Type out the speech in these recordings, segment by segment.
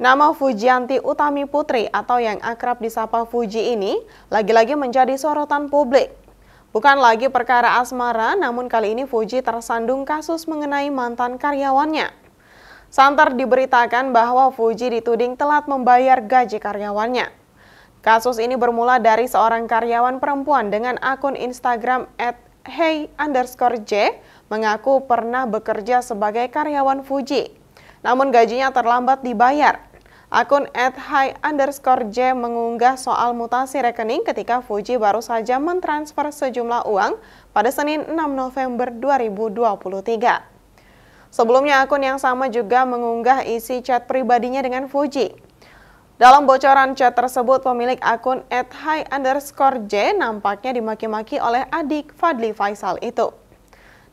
Nama Fujianti Utami Putri atau yang akrab disapa Fuji ini lagi-lagi menjadi sorotan publik. Bukan lagi perkara asmara, namun kali ini Fuji tersandung kasus mengenai mantan karyawannya. Santer diberitakan bahwa Fuji dituding telat membayar gaji karyawannya. Kasus ini bermula dari seorang karyawan perempuan dengan akun Instagram at hey underscore J mengaku pernah bekerja sebagai karyawan Fuji. Namun gajinya terlambat dibayar Akun at high underscore J mengunggah soal mutasi rekening ketika Fuji baru saja mentransfer sejumlah uang pada Senin 6 November 2023. Sebelumnya akun yang sama juga mengunggah isi chat pribadinya dengan Fuji. Dalam bocoran chat tersebut, pemilik akun at high underscore J nampaknya dimaki-maki oleh adik Fadli Faisal itu.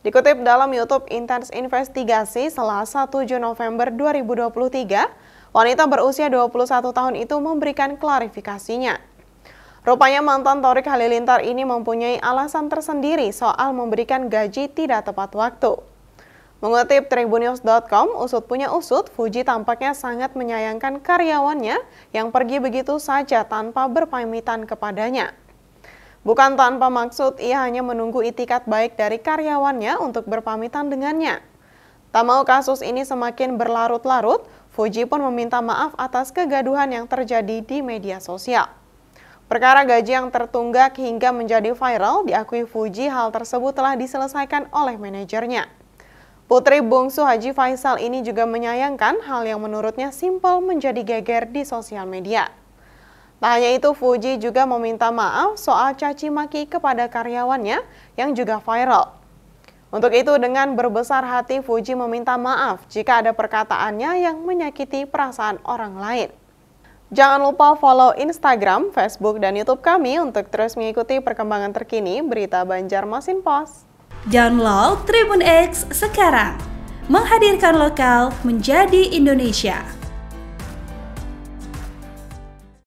Dikutip dalam YouTube Intense Investigasi Selasa 7 November 2023, Wanita berusia 21 tahun itu memberikan klarifikasinya. Rupanya mantan Torik Halilintar ini mempunyai alasan tersendiri soal memberikan gaji tidak tepat waktu. Mengutip tribunews.com, Usut punya Usut, Fuji tampaknya sangat menyayangkan karyawannya yang pergi begitu saja tanpa berpamitan kepadanya. Bukan tanpa maksud, ia hanya menunggu itikat baik dari karyawannya untuk berpamitan dengannya. Tak mau kasus ini semakin berlarut-larut, Fuji pun meminta maaf atas kegaduhan yang terjadi di media sosial. Perkara gaji yang tertunggak hingga menjadi viral diakui Fuji hal tersebut telah diselesaikan oleh manajernya. Putri bungsu Haji Faisal ini juga menyayangkan hal yang menurutnya simpel menjadi geger di sosial media. Tak hanya itu, Fuji juga meminta maaf soal caci maki kepada karyawannya yang juga viral. Untuk itu dengan berbesar hati Fuji meminta maaf jika ada perkataannya yang menyakiti perasaan orang lain. Jangan lupa follow Instagram, Facebook, dan Youtube kami untuk terus mengikuti perkembangan terkini berita Banjarmasin Pos. Download Tribun X sekarang. Menghadirkan lokal menjadi Indonesia.